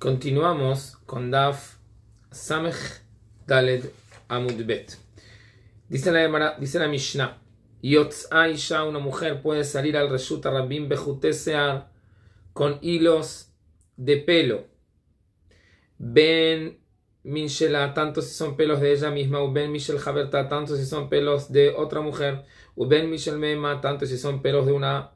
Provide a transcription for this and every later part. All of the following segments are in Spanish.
Continuamos con Daf Samech Daled Amudbet. Dice la, Mishnah Yotz Aisha, una mujer, puede salir al reshuta Rabin Bejutesear con hilos de pelo. Ben Mishela, tanto si son pelos de ella misma, o Ben Mishel Haberta, tanto si son pelos de otra mujer, o Ben Mishel Mema, tanto si son pelos de, una,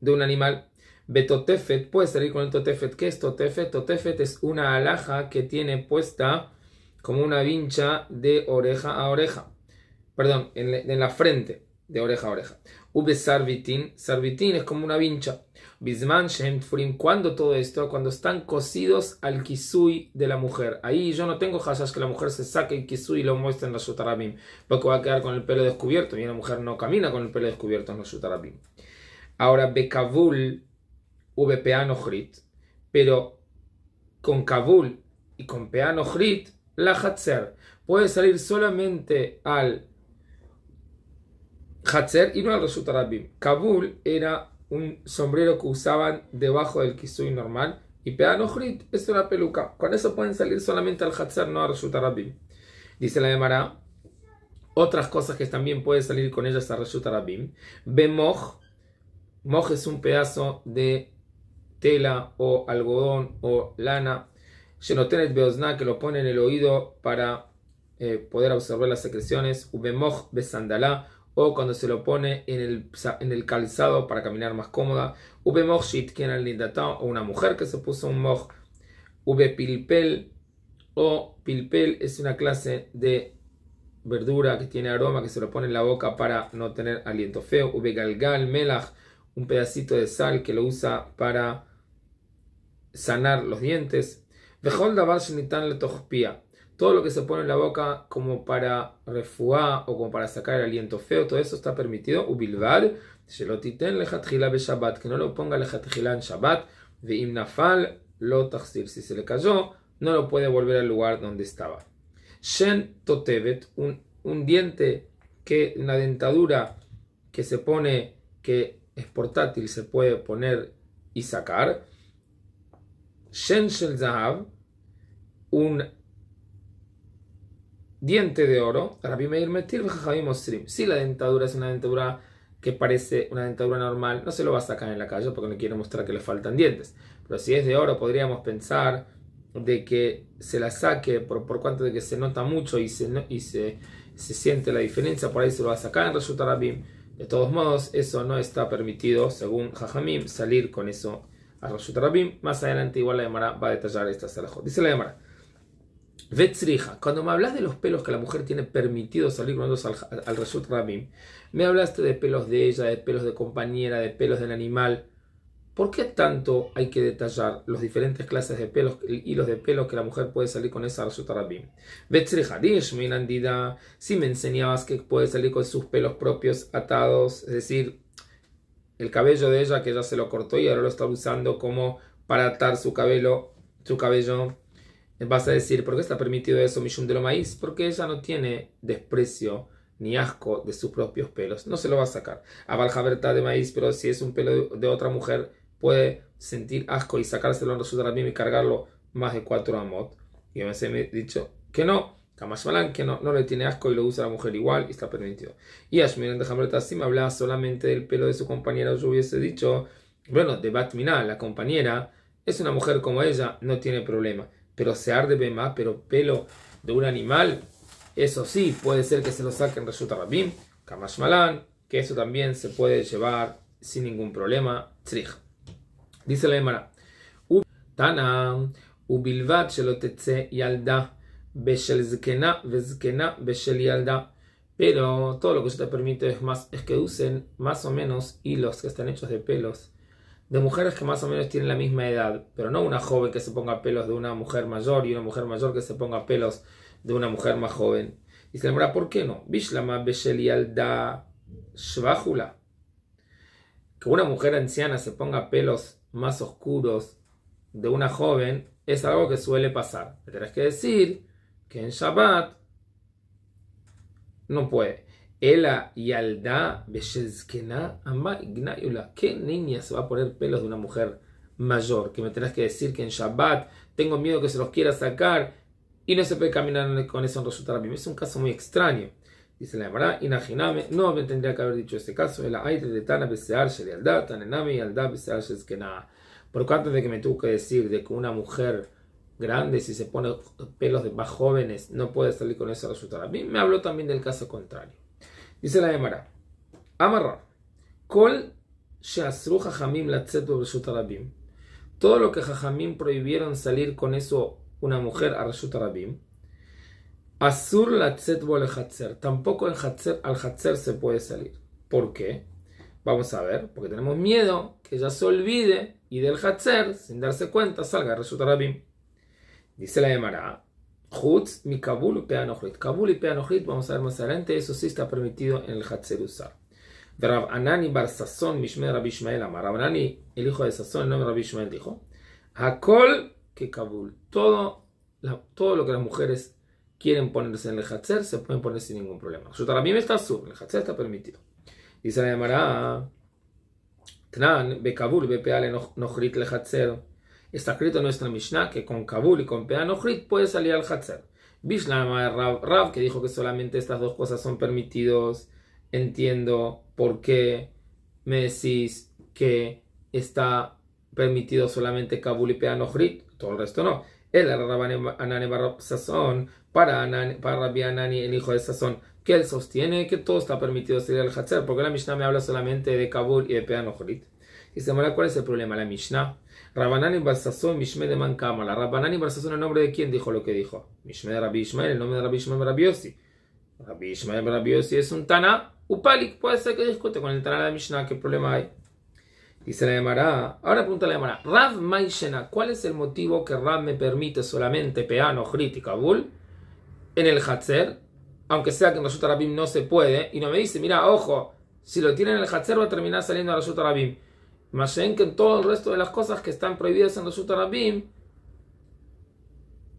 de un animal. Betotefet puede salir con el Totefet. ¿Qué es Totefet? Totefet es una alhaja que tiene puesta como una vincha de oreja a oreja. Perdón, en la, frente, de oreja a oreja. v sarvitin, es como una vincha. Bisman shem cuando todo esto, cuando están cosidos al kisui de la mujer. Ahí yo no tengo hashas que la mujer se saque el kisui y lo muestre en la shutarabim, porque va a quedar con el pelo descubierto y la mujer no camina con el pelo descubierto en la shutarabim. Ahora, Bekabul. VPA hrit, pero con Kabul y con peano hrit, la Hatzer puede salir solamente al Hatzer y no al Reshut Kabul era un sombrero que usaban debajo del Kisui normal y peano hrit es una peluca. Con eso pueden salir solamente al Hatzer, no al Reshut Dice la Gemara, otras cosas que también puede salir con ellas al Reshut Arabim. Bemoj, Moj es un pedazo de tela o algodón o lana, Shenotenet Beozna, que lo pone en el oído para eh, poder absorber las secreciones, be Besandalá, o cuando se lo pone en el, en el calzado para caminar más cómoda, que era al Lindatá, o una mujer que se puso un moj, v Pilpel, o Pilpel es una clase de verdura que tiene aroma que se lo pone en la boca para no tener aliento feo, v Galgal Melach, un pedacito de sal que lo usa para sanar los dientes. Todo lo que se pone en la boca como para refuá o como para sacar el aliento feo, todo eso está permitido. Ubilvar, shelotiten lo be que no lo ponga lejatjila en Shabbat. De imnafal lo taxir, si se le cayó, no lo puede volver al lugar donde estaba. Shen totevet, un, diente, que la dentadura que se pone, que es portátil, se puede poner y sacar. Shen Shel un diente de oro, Rabbi Meir Metir ostrim. Si la dentadura es una dentadura que parece una dentadura normal, no se lo va a sacar en la calle porque no quiere mostrar que le faltan dientes. Pero si es de oro, podríamos pensar de que se la saque por, por cuanto de que se nota mucho y, se, y se, se siente la diferencia, por ahí se lo va a sacar en Resulta Rabbi. De todos modos, eso no está permitido, según Jajamim, salir con eso al Rashut Más adelante, igual la Gemara va a detallar esta salajot. Dice la Gemara. Vetzrija, cuando me hablas de los pelos que la mujer tiene permitido salir con ellos al, al me hablaste de pelos de ella, de pelos de compañera, de pelos del animal. ¿Por qué tanto hay que detallar los diferentes clases de pelos, y los de pelos que la mujer puede salir con esa Arsutarabim? Betzrejadish, Andida, Si me enseñabas que puede salir con sus pelos propios atados, es decir, el cabello de ella, que ya se lo cortó y ahora lo está usando como para atar su cabello, su cabello. Vas a decir, ¿por qué está permitido eso, Mishum de lo maíz? Porque ella no tiene desprecio ni asco de sus propios pelos. No se lo va a sacar. A Abaljaberta de maíz, pero si es un pelo de otra mujer, puede sentir asco y sacárselo en mí y cargarlo más de cuatro amot. Y me he dicho que no, Kamashmalan, que no, le tiene asco y lo usa la mujer igual y está permitido. Y Ashmiran de hablaba solamente del pelo de su compañera. Yo hubiese dicho, bueno, de Batmina, la compañera, es una mujer como ella, no tiene problema. Pero se arde Bema, pero pelo de un animal, eso sí, puede ser que se lo saquen resulta Rabim, Kamashmalan, que eso también se puede llevar sin ningún problema. Tzrich. Dice la Emara. Tana, ubilvat alda. Pero todo lo que yo te permite es, más, es que usen más o menos hilos que están hechos de pelos de mujeres que más o menos tienen la misma edad, pero no una joven que se ponga pelos de una mujer mayor y una mujer mayor que se ponga pelos de una mujer más joven. Y se le mora ¿por qué no? Que una mujer anciana se ponga pelos más oscuros de una joven es algo que suele pasar. Me tenés que decir que en Shabbat no puede. Ella yalda beshezkena ama ignayula. ¿Qué niña se va a poner pelos de una mujer mayor? Que me tendrás que decir que en Shabbat tengo miedo que se los quiera sacar y no se puede caminar con eso en resultar a mí. Es un caso muy extraño. Dice la verdad, inajiname, no me tendría que haber dicho este caso. El aire de Tana Besear y Por cuanto de que me tuvo que decir de que una mujer grandes y se pone pelos de más jóvenes, no puede salir con eso resultado. A mí me habló también del caso contrario. Dice la Emara Amarra, Kol Jajamim Rabim. Todo lo que Jajamim prohibieron salir con eso una mujer a Reshut Rabim, Asur Latzet Hatzer. Tampoco en Hatzer, al Hatzer se puede salir. ¿Por qué? Vamos a ver, porque tenemos miedo que ella se olvide y del Hatzer, sin darse cuenta, salga a Rabim. Dice la Gemara, Jutz mi Kabul y Kabul y Peanochrit, vamos a ver más adelante, eso sí está permitido en el Hatzer usar. Anani bar Rabbi Ishmael Amar. Anani, el hijo de Sasson el nombre Rabbi Rabishmael dijo, Hakol que Kabul. Todo, todo lo que las mujeres quieren ponerse en el Hatzer, se pueden poner sin ningún problema. Rabim está sur, el Hatzer está permitido. Dice la Gemara, Tnan, Bekabul, Bepeale Nochrit le Está escrito en nuestra Mishnah que con Kabul y con Hrit puede salir al Hatzer. Bishlama Rab, Rav, que dijo que solamente estas dos cosas son permitidos, entiendo por qué me decís que está permitido solamente Kabul y Hrit. todo el resto no. Él era Anani Sazón, para, para Rabbi Anani, el hijo de Sazón, que él sostiene que todo está permitido salir al Hatzer, porque la Mishnah me habla solamente de Kabul y de peano Hrit. Y se llamará, ¿cuál es el problema? La Mishnah. Rabbanani y Mishme de Mancámala Rabbanani y ¿el nombre de quién dijo lo que dijo? Mishme de Rabbi Ishmael, el nombre de Rabbi Ishmael Rabiosi. Rabbi Ishmael Rabiosi es un Tana Upalik. Puede ser que discute con el Tana de la Mishnah, ¿qué problema hay? Dice la llamará, Ahora pregunta la Gemara. Rab Maishena, ¿cuál es el motivo que Rab me permite solamente peano, crítica, bull en el Hatzer? Aunque sea que en Rayut Rabim no se puede. Y no me dice, mira, ojo, si lo tiene en el Hatzer va a terminar saliendo a Rabim. Más en que en todo el resto de las cosas que están prohibidas en los Utarabim,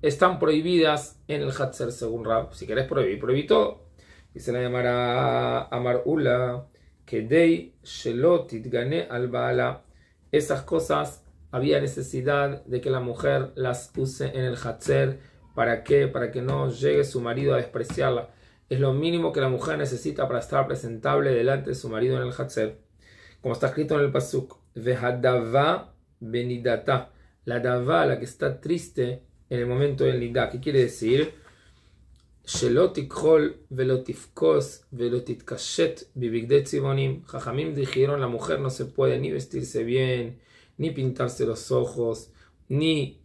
están prohibidas en el Hatzer según Rab. Si querés prohibir, prohibí todo. Y se la llamará Amar Ula, Shelotit al Esas cosas había necesidad de que la mujer las use en el Hatzer. ¿Para qué? Para que no llegue su marido a despreciarla. Es lo mínimo que la mujer necesita para estar presentable delante de su marido en el Hatzer como está escrito en el Pasuk, Vehadava Benidata, la Dava, la que está triste en el momento del Nidá. ¿Qué quiere decir? Jajamim dijeron, la mujer no se puede ni vestirse bien, ni pintarse los ojos, ni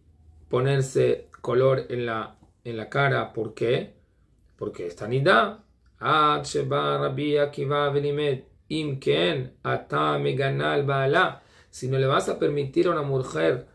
ponerse color en la, en la cara. ¿Por qué? Porque está nidá. Imken, meganal bala Si no le vas a permitir a una mujer,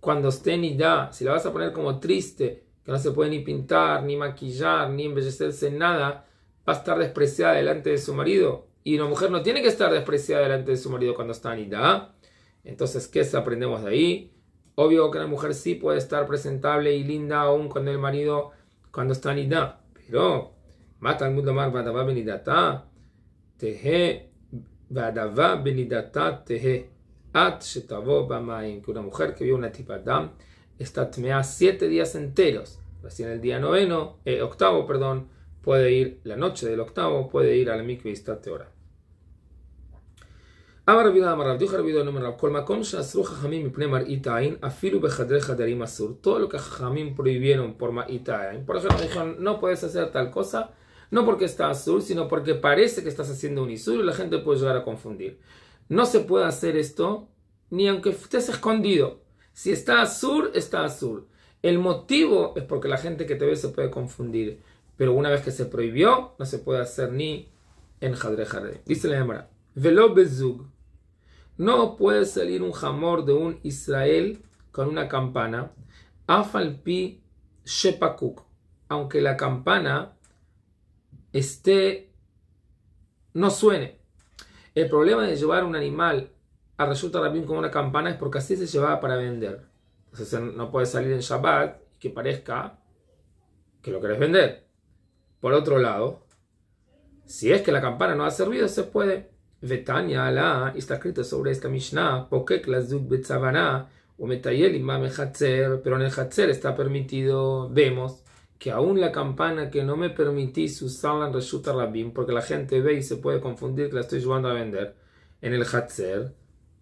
cuando esté ni da, si la vas a poner como triste, que no se puede ni pintar, ni maquillar, ni embellecerse en nada, va a estar despreciada delante de su marido. Y una mujer no tiene que estar despreciada delante de su marido cuando está ni da. Entonces, ¿qué aprendemos de ahí? Obvio que una mujer sí puede estar presentable y linda aún con el marido cuando está ni da. Pero, mata al mundo más, teje verdadera bendecidat teje agua que tevo en el mar y una mujer que vio una tía de dam está tmi a siete días enteros así en el día noveno octavo perdón puede ir la noche del octavo puede ir a la microvista a este hora ahora vi la maravilla dios ha habido no me ha robado colmado con seras roja chamí mi plena aritaín afiló bechadre chadreí masur todo lo que chamí prohibieron por ma itaín por eso dijeron no puedes hacer tal cosa no porque está azul, sino porque parece que estás haciendo un Isur y la gente puede llegar a confundir. No se puede hacer esto ni aunque estés escondido. Si está azul, está azul. El motivo es porque la gente que te ve se puede confundir. Pero una vez que se prohibió, no se puede hacer ni en Jadre Jadre. Dice la llamada: Velo Bezug. No puede salir un jamor de un Israel con una campana. Afalpi Shepakuk. Aunque la campana este no suene. El problema de llevar un animal a resulta también con una campana es porque así se llevaba para vender. Entonces no puede salir en Shabbat y que parezca que lo querés vender. Por otro lado, si es que la campana no ha servido, se puede. Vetania la está escrito sobre esta Mishnah, porque o metayel pero en el Hatzer está permitido, vemos que aún la campana que no me permitís usarla en la Rabim, porque la gente ve y se puede confundir que la estoy llevando a vender en el Hatzer,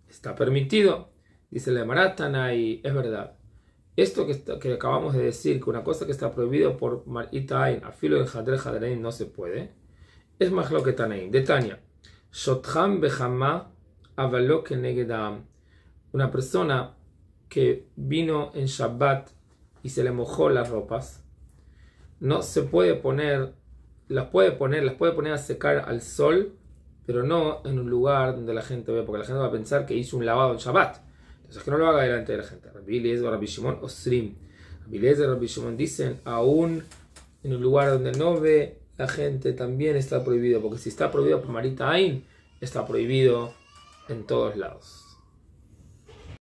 está permitido. Dice la Maratana y es verdad. Esto que, que, acabamos de decir, que una cosa que está prohibido por Marita Ain, a filo del Hadre Hadrein no se puede, es más lo que Tanaim. De Tania, Shotham avaló que Negedam. Una persona que vino en Shabbat y se le mojó las ropas, no se puede poner, las puede poner, las puede poner a secar al sol, pero no en un lugar donde la gente ve, porque la gente va a pensar que hizo un lavado en Shabbat. Entonces que no lo haga delante de la gente. Rabbi Eliezer, Rabbi Shimon, Osrim. Rabbi Rabbi Shimon dicen, aún en un lugar donde no ve la gente también está prohibido, porque si está prohibido por Marita está prohibido en todos lados.